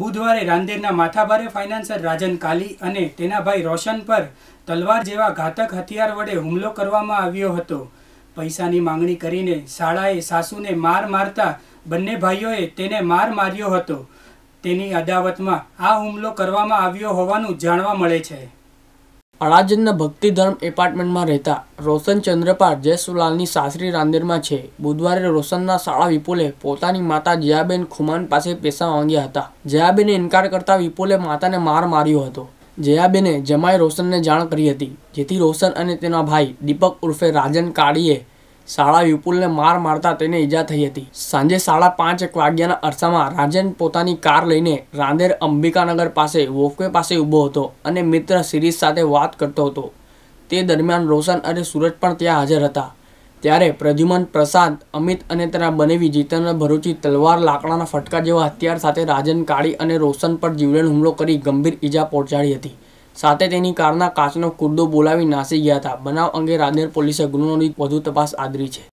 બુધવારે રાંદેરના માથાભારે ફાઇનાન્સર રાજન કાલી અને તેના ભાઈ રોશન પર તલવાર જેવા ઘાતક હથિયાર વડે હુમલો કરવામાં આવ્યો હતો પૈસાની માંગણી કરીને શાળાએ સાસુને માર મારતા બંને ભાઈઓએ તેને માર માર્યો હતો તેની અદાવતમાં આ હુમલો કરવામાં આવ્યો હોવાનું જાણવા મળે છે ભક્તિ ધર્મ એપાર્ટમેન્ટમાં રહેતા રોશન ચંદ્રપાળ જયસુલાલની સાસરી રાંદેરમાં છે બુધવારે રોશનના શાળા વિપુલે પોતાની માતા જયાબેન ખુમાન પાસે પૈસા માંગ્યા હતા જયાબેને ઇનકાર કરતા વિપુલે માતાને માર માર્યો હતો જયાબેને જમાઈ રોશનને જાણ કરી હતી જેથી રોશન અને તેના ભાઈ દીપક ઉર્ફે રાજન કાળીએ શાળા વિપુલને માર મારતા તેને ઈજા થઈ હતી સાંજે સાડા પાંચ એક વાગ્યાના અરસામાં રાજન પોતાની કાર લઈને રાંદેર અંબિકાનગર પાસે વોકવે પાસે ઊભો હતો અને મિત્ર સિરીઝ સાથે વાત કરતો હતો તે દરમિયાન રોશન અને સુરજ પણ ત્યાં હાજર હતા ત્યારે પ્રદ્યુમન પ્રસાદ અમિત અને તેના બનેવી જીતેન્દ્ર ભરૂચી તલવાર લાકડાના ફટકા જેવા હથિયાર સાથે રાજન કાળી અને રોશન પર જીવલેણ હુમલો કરી ગંભીર ઈજા પહોંચાડી હતી સાથે તેની કારના કાચનો કુર્દો બોલાવી નાસી ગયા હતા બનાવ અંગે રાજનેર પોલીસે ગુનો વધુ તપાસ આદરી છે